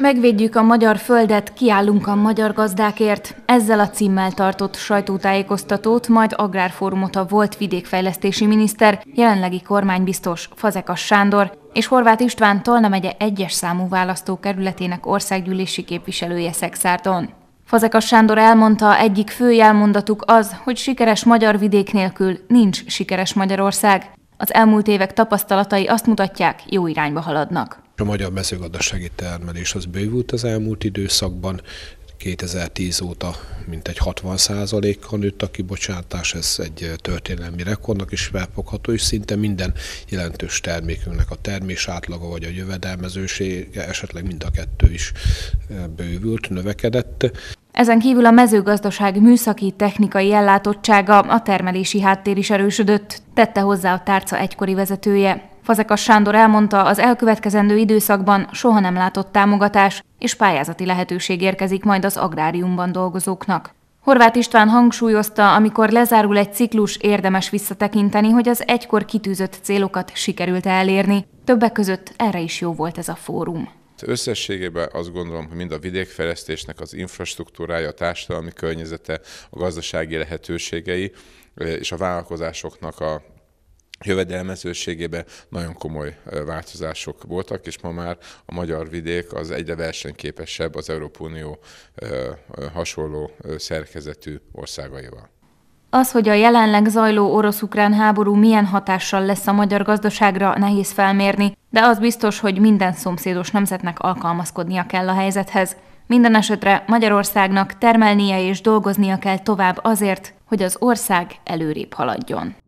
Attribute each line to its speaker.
Speaker 1: Megvédjük a magyar földet, kiállunk a magyar gazdákért. Ezzel a címmel tartott sajtótájékoztatót, majd agrárfórumot a volt vidékfejlesztési miniszter, jelenlegi kormánybiztos Fazekas Sándor és Horváth István Tolna megye egyes számú választókerületének országgyűlési képviselője Szexárton. Fazekas Sándor elmondta, egyik fő jelmondatuk az, hogy sikeres magyar vidék nélkül nincs sikeres Magyarország. Az elmúlt évek tapasztalatai azt mutatják, jó irányba haladnak.
Speaker 2: A magyar mezőgazdasági termelés az bővült az elmúlt időszakban, 2010 óta mintegy 60 kal nőtt a kibocsátás, ez egy történelmi rekordnak is felfogható, és szinte minden jelentős termékünknek a termés átlaga vagy a jövedelmezősége, esetleg mind a kettő is bővült, növekedett.
Speaker 1: Ezen kívül a mezőgazdaság műszaki technikai ellátottsága, a termelési háttér is erősödött, tette hozzá a tárca egykori vezetője. Fazekas Sándor elmondta, az elkövetkezendő időszakban soha nem látott támogatás és pályázati lehetőség érkezik majd az agráriumban dolgozóknak. Horváth István hangsúlyozta, amikor lezárul egy ciklus, érdemes visszatekinteni, hogy az egykor kitűzött célokat sikerült elérni. Többek között erre is jó volt ez a fórum.
Speaker 3: Összességében azt gondolom, hogy mind a vidékfejlesztésnek az infrastruktúrája, a társadalmi környezete, a gazdasági lehetőségei és a vállalkozásoknak a jövedelmezőségében nagyon komoly változások voltak, és ma már a magyar vidék az egyre versenyképesebb az Európai Unió hasonló szerkezetű országaival.
Speaker 1: Az, hogy a jelenleg zajló orosz-ukrán háború milyen hatással lesz a magyar gazdaságra, nehéz felmérni, de az biztos, hogy minden szomszédos nemzetnek alkalmazkodnia kell a helyzethez. Minden esetre Magyarországnak termelnie és dolgoznia kell tovább azért, hogy az ország előrébb haladjon.